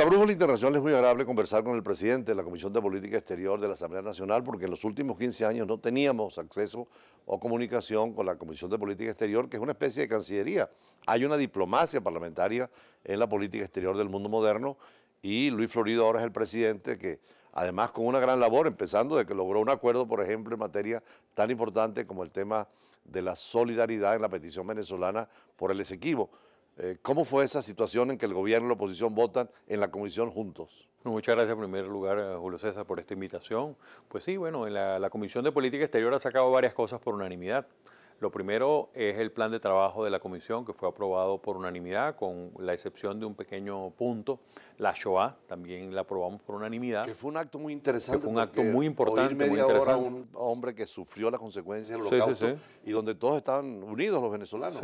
Para Brújula Internacional es muy agradable conversar con el presidente de la Comisión de Política Exterior de la Asamblea Nacional porque en los últimos 15 años no teníamos acceso o comunicación con la Comisión de Política Exterior, que es una especie de Cancillería. Hay una diplomacia parlamentaria en la política exterior del mundo moderno y Luis Florido ahora es el presidente que además con una gran labor, empezando de que logró un acuerdo, por ejemplo, en materia tan importante como el tema de la solidaridad en la petición venezolana por el Esequibo. Eh, ¿Cómo fue esa situación en que el gobierno y la oposición votan en la comisión juntos? Muchas gracias en primer lugar, eh, Julio César, por esta invitación. Pues sí, bueno, la, Comisión de Política Exterior ha sacado varias cosas por unanimidad. Lo primero es el plan de trabajo de la comisión que fue aprobado por unanimidad, con la excepción de un pequeño punto. La Shoah también la aprobamos por unanimidad. Que fue un acto muy interesante. Que fue un acto muy importante. muy interesante. un hombre que sufrió las consecuencias de holocausto y donde todos estaban unidos los venezolanos.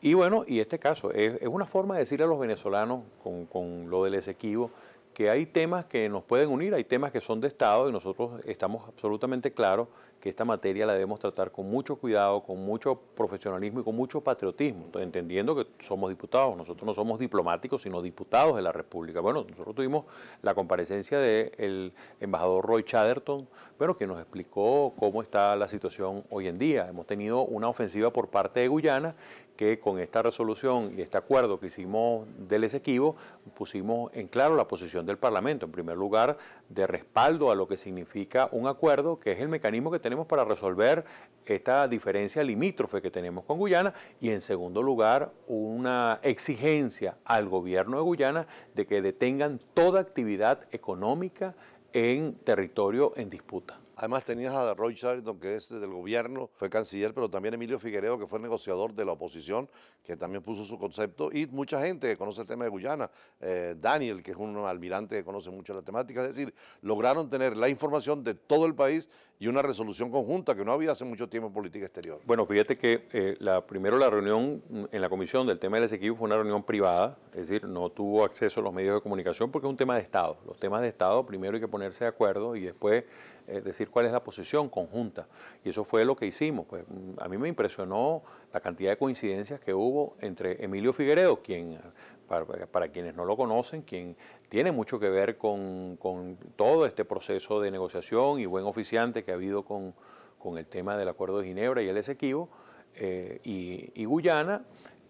Y bueno, y este caso es, una forma de decirle a los venezolanos con, con lo del Esequibo que hay temas que nos pueden unir, hay temas que son de Estado y nosotros estamos absolutamente claros esta materia la debemos tratar con mucho cuidado, con mucho profesionalismo y con mucho patriotismo, entendiendo que somos diputados, nosotros no somos diplomáticos, sino diputados de la República. Bueno, nosotros tuvimos la comparecencia del embajador Roy Chatterton, bueno, que nos explicó cómo está la situación hoy en día. Hemos tenido una ofensiva por parte de Guyana que con esta resolución y este acuerdo que hicimos del Esequibo, pusimos en claro la posición del Parlamento, en primer lugar, de respaldo a lo que significa un acuerdo, que es el mecanismo que tenemos para resolver esta diferencia limítrofe que tenemos con Guyana y en segundo lugar una exigencia al gobierno de Guyana de que detengan toda actividad económica en territorio en disputa. Además tenías a Roy Charlton, que es del gobierno, fue canciller, pero también Emilio Figueredo, que fue negociador de la oposición, que también puso su concepto, y mucha gente que conoce el tema de Guyana, eh, Daniel, que es un almirante que conoce mucho la temática, es decir, lograron tener la información de todo el país y una resolución conjunta que no había hace mucho tiempo en política exterior. Bueno, fíjate que eh, la, primero la reunión en la comisión del tema del Esequibo fue una reunión privada, es decir, no tuvo acceso a los medios de comunicación porque es un tema de Estado. Los temas de Estado primero hay que ponerse de acuerdo y después eh, decir cuál es la posición conjunta. Y eso fue lo que hicimos. Pues, mm, a mí me impresionó la cantidad de coincidencias que hubo entre Emilio Figueredo, quien, para, quienes no lo conocen, quien tiene mucho que ver con, todo este proceso de negociación y buen oficiante que ha habido con, el tema del Acuerdo de Ginebra y el Esequibo, eh, y Guyana,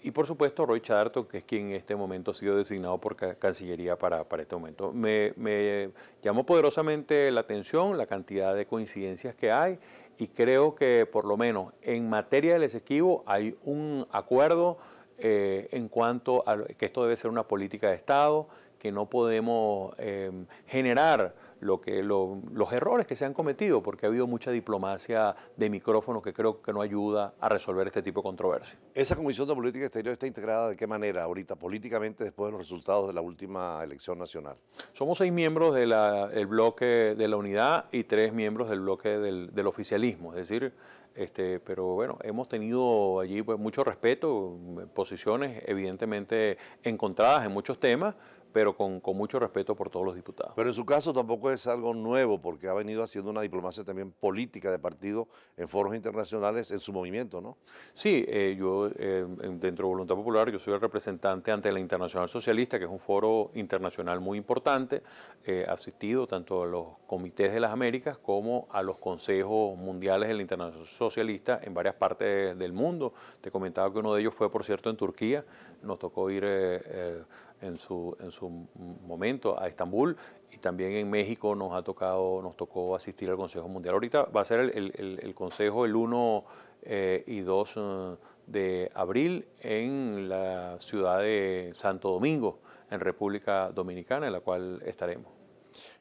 y por supuesto, Roy Chadarto, que es quien en este momento ha sido designado por Cancillería para, este momento. Me, llamó poderosamente la atención la cantidad de coincidencias que hay y creo que por lo menos en materia del exequivo hay un acuerdo eh, en cuanto a que esto debe ser una política de Estado, que no podemos eh, generar que, los errores que se han cometido, porque ha habido mucha diplomacia de micrófono que creo que no ayuda a resolver este tipo de controversia. ¿Esa Comisión de Política Exterior está integrada de qué manera ahorita, políticamente, después de los resultados de la última elección nacional? Somos seis miembros del bloque de la unidad y tres miembros del bloque del, oficialismo, es decir, este, pero bueno, hemos tenido allí pues, mucho respeto, posiciones evidentemente encontradas en muchos temas, pero con, mucho respeto por todos los diputados. Pero en su caso tampoco es algo nuevo, porque ha venido haciendo una diplomacia también política de partido en foros internacionales en su movimiento, ¿no? Sí, eh, yo eh, dentro de Voluntad Popular, yo soy el representante ante la Internacional Socialista, que es un foro internacional muy importante, eh, asistido tanto a los comités de las Américas como a los consejos mundiales de la Internacional Socialista en varias partes del mundo. Te comentaba que uno de ellos fue, por cierto, en Turquía, nos tocó ir eh, en su, en su momento a Estambul y también en México nos ha tocado, nos tocó asistir al Consejo Mundial. Ahorita va a ser el, el, Consejo el 1 eh, y 2 eh, de abril en la ciudad de Santo Domingo, en República Dominicana, en la cual estaremos.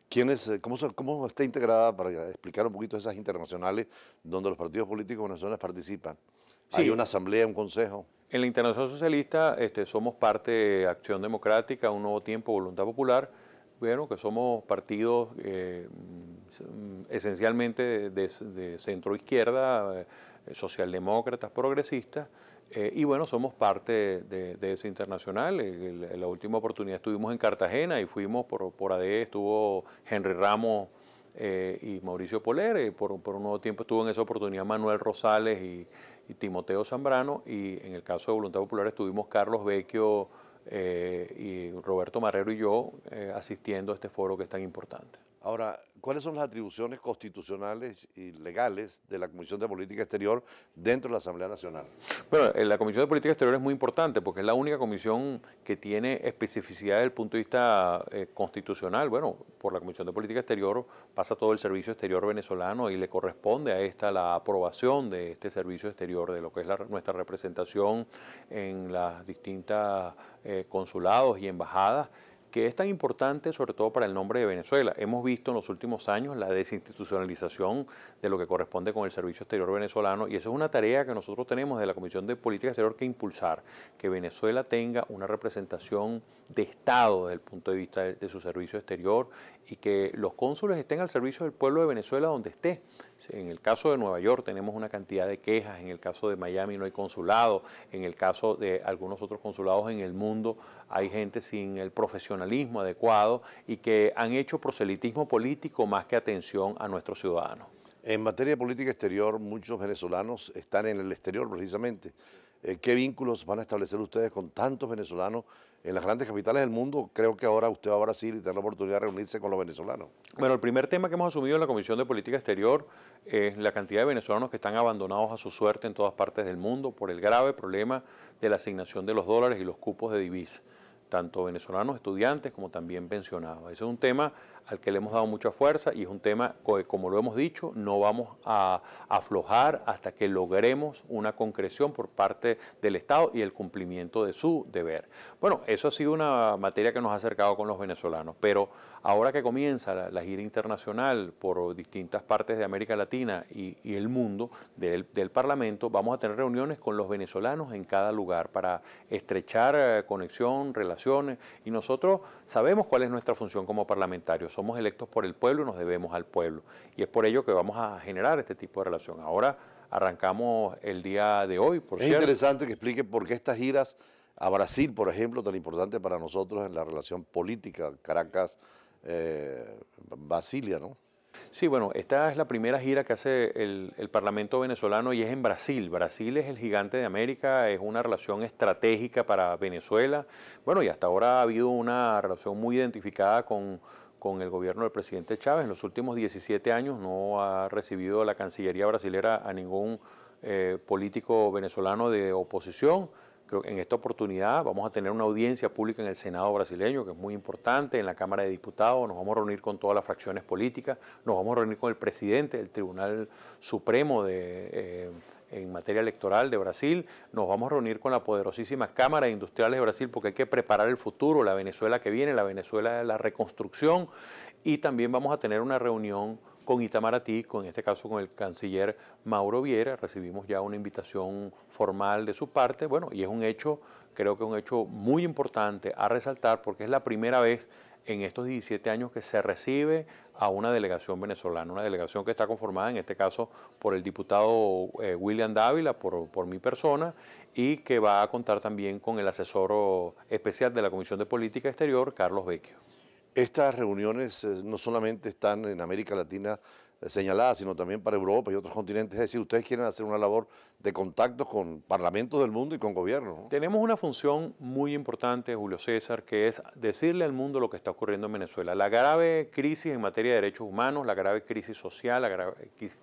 ¿Quién eh, cómo, cómo, está integrada, para explicar un poquito esas internacionales donde los partidos políticos venezolanos participan? ¿Hay una asamblea, un consejo? En la Internacional Socialista este, somos parte de Acción Democrática, Un Nuevo Tiempo, Voluntad Popular, bueno, que somos partidos eh, mm, esencialmente de, centro izquierda, eh, socialdemócratas, progresistas, eh, y bueno, somos parte de, ese internacional. en la última oportunidad estuvimos en Cartagena y fuimos por, ADE, estuvo Henry Ramos y Mauricio Poler, y por un nuevo tiempo estuvo en esa oportunidad Manuel Rosales y, y Timoteo Zambrano, y en el caso de Voluntad Popular estuvimos Carlos Vecchio eh, y Roberto Marrero y yo eh, asistiendo a este foro que es tan importante. Ahora, ¿cuáles son las atribuciones constitucionales y legales de la Comisión de Política Exterior dentro de la Asamblea Nacional? Bueno, eh, la Comisión de Política Exterior es muy importante porque es la única comisión que tiene especificidad desde el punto de vista eh, constitucional. Bueno, por la Comisión de Política Exterior pasa todo el servicio exterior venezolano y le corresponde a esta la aprobación de este servicio exterior, de lo que es nuestra representación en las distintas eh, consulados y embajadas que es tan importante sobre todo para el nombre de Venezuela. Hemos visto en los últimos años la desinstitucionalización de lo que corresponde con el Servicio Exterior venezolano y esa es una tarea que nosotros tenemos de la Comisión de Política Exterior que impulsar, que Venezuela tenga una representación de Estado desde el punto de vista de, de su servicio exterior y que los cónsules estén al servicio del pueblo de Venezuela donde esté. En el caso de Nueva York tenemos una cantidad de quejas, en el caso de Miami no hay consulado, en el caso de algunos otros consulados en el mundo hay gente sin el profesionalismo adecuado y que han hecho proselitismo político más que atención a nuestros ciudadanos. En materia de política exterior, muchos venezolanos están en el exterior precisamente. Eh, ¿Qué vínculos van a establecer ustedes con tantos venezolanos en las grandes capitales del mundo, creo que ahora usted va a Brasil y tendrá la oportunidad de reunirse con los venezolanos. Bueno, el primer tema que hemos asumido en la Comisión de Política Exterior es la cantidad de venezolanos que están abandonados a su suerte en todas partes del mundo por el grave problema de la asignación de los dólares y los cupos de divisa, tanto venezolanos estudiantes como también pensionados. Ese es un tema al que le hemos dado mucha fuerza y es un tema como lo hemos dicho, no vamos a aflojar hasta que logremos una concreción por parte del Estado y el cumplimiento de su deber. Bueno, eso ha sido una materia que nos ha acercado con los venezolanos, pero ahora que comienza la, gira internacional por distintas partes de América Latina y, el mundo del, del, Parlamento, vamos a tener reuniones con los venezolanos en cada lugar para estrechar eh, conexión, relaciones y nosotros sabemos cuál es nuestra función como parlamentarios somos electos por el pueblo y nos debemos al pueblo. Y es por ello que vamos a generar este tipo de relación. Ahora arrancamos el día de hoy, por Es interesante que explique por qué estas giras a Brasil, por ejemplo, tan importante para nosotros en la relación política caracas eh, basilia ¿no? Sí, bueno, esta es la primera gira que hace el, Parlamento venezolano y es en Brasil. Brasil es el gigante de América, es una relación estratégica para Venezuela. Bueno, y hasta ahora ha habido una relación muy identificada con, con el gobierno del presidente Chávez. En los últimos 17 años no ha recibido la Cancillería brasilera a ningún eh, político venezolano de oposición. Creo que en esta oportunidad vamos a tener una audiencia pública en el Senado brasileño, que es muy importante, en la Cámara de Diputados, nos vamos a reunir con todas las fracciones políticas, nos vamos a reunir con el presidente del Tribunal Supremo de... Eh, en materia electoral de Brasil. Nos vamos a reunir con la poderosísima Cámara de Industriales de Brasil porque hay que preparar el futuro, la Venezuela que viene, la Venezuela de la reconstrucción. Y también vamos a tener una reunión con Itamaraty, con en este caso con el canciller Mauro Viera, recibimos ya una invitación formal de su parte, bueno, y es un hecho, creo que un hecho muy importante a resaltar porque es la primera vez en estos 17 años que se recibe a una delegación venezolana, una delegación que está conformada en este caso por el diputado eh, William Dávila, por, mi persona, y que va a contar también con el asesor especial de la Comisión de Política Exterior, Carlos Vecchio. Estas reuniones eh, no solamente están en América Latina, eh, señalada, sino también para Europa y otros continentes. Es decir, ustedes quieren hacer una labor de contacto con parlamentos del mundo y con gobiernos. Tenemos una función muy importante, Julio César, que es decirle al mundo lo que está ocurriendo en Venezuela. La grave crisis en materia de derechos humanos, la grave crisis social, la grave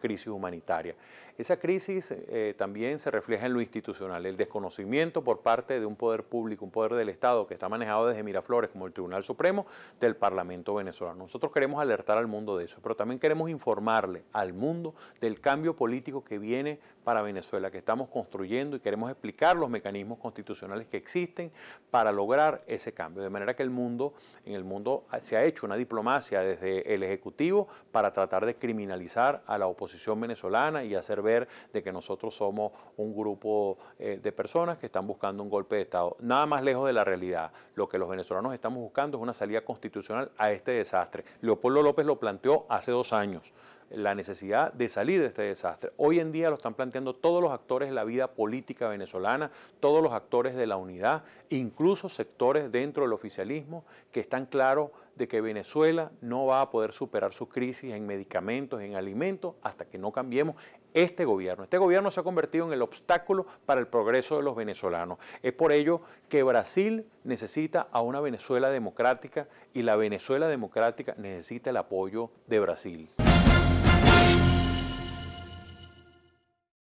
crisis humanitaria. Esa crisis eh, también se refleja en lo institucional, el desconocimiento por parte de un poder público, un poder del Estado que está manejado desde Miraflores como el Tribunal Supremo del Parlamento venezolano. Nosotros queremos alertar al mundo de eso, pero también queremos informar al mundo del cambio político que viene para Venezuela, que estamos construyendo y queremos explicar los mecanismos constitucionales que existen para lograr ese cambio. De manera que el mundo, en el mundo ah, se ha hecho una diplomacia desde el Ejecutivo para tratar de criminalizar a la oposición venezolana y hacer ver de que nosotros somos un grupo eh, de personas que están buscando un golpe de Estado. Nada más lejos de la realidad. Lo que los venezolanos estamos buscando es una salida constitucional a este desastre. Leopoldo López lo planteó hace dos años la necesidad de salir de este desastre. Hoy en día lo están planteando todos los actores de la vida política venezolana, todos los actores de la unidad, incluso sectores dentro del oficialismo que están claros de que Venezuela no va a poder superar su crisis en medicamentos, en alimentos, hasta que no cambiemos este gobierno. Este gobierno se ha convertido en el obstáculo para el progreso de los venezolanos. Es por ello que Brasil necesita a una Venezuela democrática y la Venezuela democrática necesita el apoyo de Brasil.